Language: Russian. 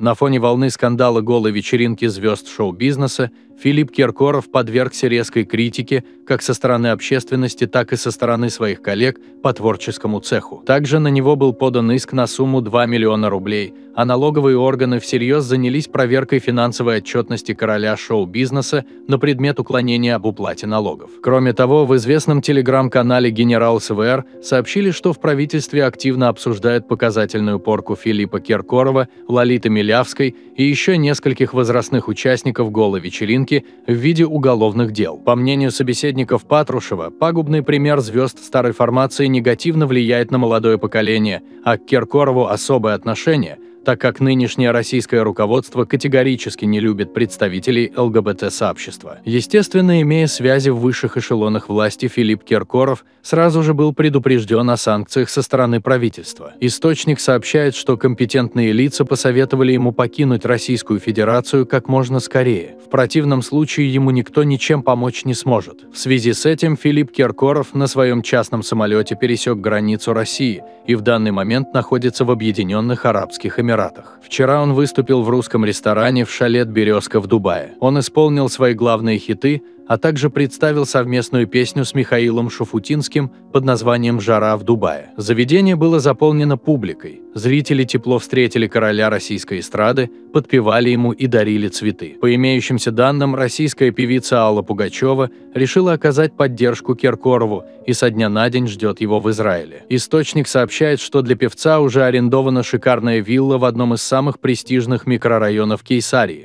На фоне волны скандала голой вечеринки звезд шоу-бизнеса Филипп Киркоров подвергся резкой критике как со стороны общественности, так и со стороны своих коллег по творческому цеху. Также на него был подан иск на сумму 2 миллиона рублей, а налоговые органы всерьез занялись проверкой финансовой отчетности короля шоу-бизнеса на предмет уклонения об уплате налогов. Кроме того, в известном телеграм-канале «Генерал СВР» сообщили, что в правительстве активно обсуждают показательную порку Филиппа Киркорова, Лолиты Милявской и еще нескольких возрастных участников голой вечеринки оценки в виде уголовных дел. По мнению собеседников Патрушева, пагубный пример звезд старой формации негативно влияет на молодое поколение, а к Киркорову особое отношение – так как нынешнее российское руководство категорически не любит представителей ЛГБТ-сообщества. Естественно, имея связи в высших эшелонах власти, Филипп Киркоров сразу же был предупрежден о санкциях со стороны правительства. Источник сообщает, что компетентные лица посоветовали ему покинуть Российскую Федерацию как можно скорее. В противном случае ему никто ничем помочь не сможет. В связи с этим Филипп Киркоров на своем частном самолете пересек границу России и в данный момент находится в Объединенных Арабских Эмиратах. Эмиратах. Вчера он выступил в русском ресторане в Шалет Березка в Дубае. Он исполнил свои главные хиты а также представил совместную песню с Михаилом Шуфутинским под названием «Жара в Дубае». Заведение было заполнено публикой, зрители тепло встретили короля российской эстрады, подпевали ему и дарили цветы. По имеющимся данным, российская певица Алла Пугачева решила оказать поддержку Киркорову и со дня на день ждет его в Израиле. Источник сообщает, что для певца уже арендована шикарная вилла в одном из самых престижных микрорайонов Кейсарии.